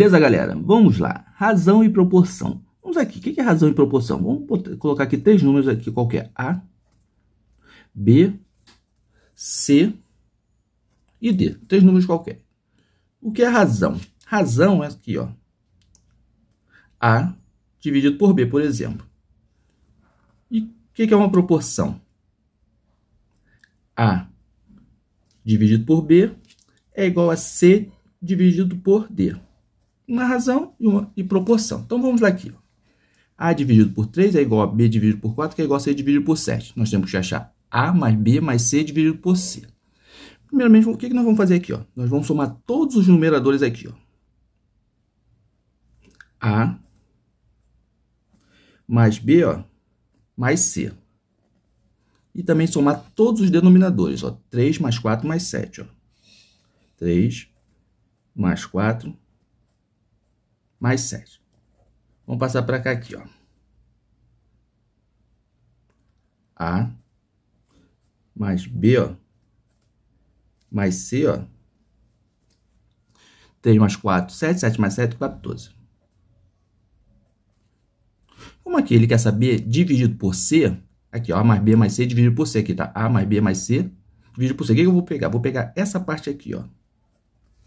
Beleza, galera? Vamos lá. Razão e proporção. Vamos aqui. O que é razão e proporção? Vamos botar, colocar aqui três números aqui qualquer. É? A, B, C e D. Três números qualquer. O que é razão? Razão é aqui, ó. A dividido por B, por exemplo. E o que é uma proporção? A dividido por B é igual a C dividido por D uma razão e, uma, e proporção. Então vamos lá aqui. A dividido por 3 é igual a B dividido por 4, que é igual a C dividido por 7. Nós temos que achar A mais B mais C dividido por C. Primeiramente, o que, nós vamos fazer aqui? Ó? Nós vamos somar todos os numeradores aqui. Ó. A mais B ó, mais C. E também somar todos os denominadores. Ó. 3 mais 4 mais 7. Ó. 3 mais 4 mais 7. Vamos passar para cá aqui, ó. A mais B, ó, mais C, ó. 3 mais 4, 7. 7 mais 7, 14. Como aqui ele quer saber dividido por C, aqui, ó, A mais B mais C dividido por C, aqui, tá? A mais B mais C dividido por C. O que, que eu vou pegar? Vou pegar essa parte aqui, ó.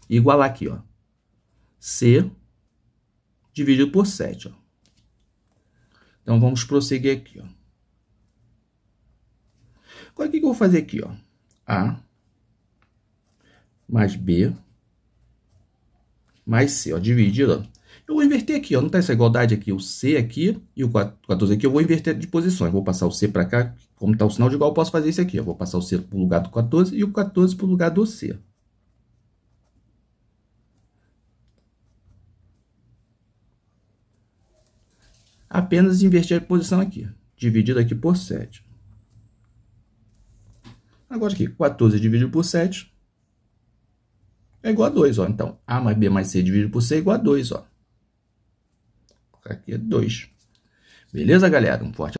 E igualar aqui, ó. C dividido por 7. Ó. Então, vamos prosseguir aqui. Ó. Agora, o que, que eu vou fazer aqui? Ó? A mais B mais C, ó, dividido. Eu vou inverter aqui, ó, não está essa igualdade aqui, o C aqui e o 14 aqui, eu vou inverter de posições. Vou passar o C para cá, como está o sinal de igual, eu posso fazer isso aqui. vou passar o C para o lugar do 14 e o 14 para o lugar do C. apenas inverter a posição aqui, dividido aqui por 7. Agora aqui, 14 dividido por 7 é igual a 2, ó. Então, A mais B mais C dividido por C é igual a 2, ó. Aqui é 2. Beleza, galera? Um forte abraço.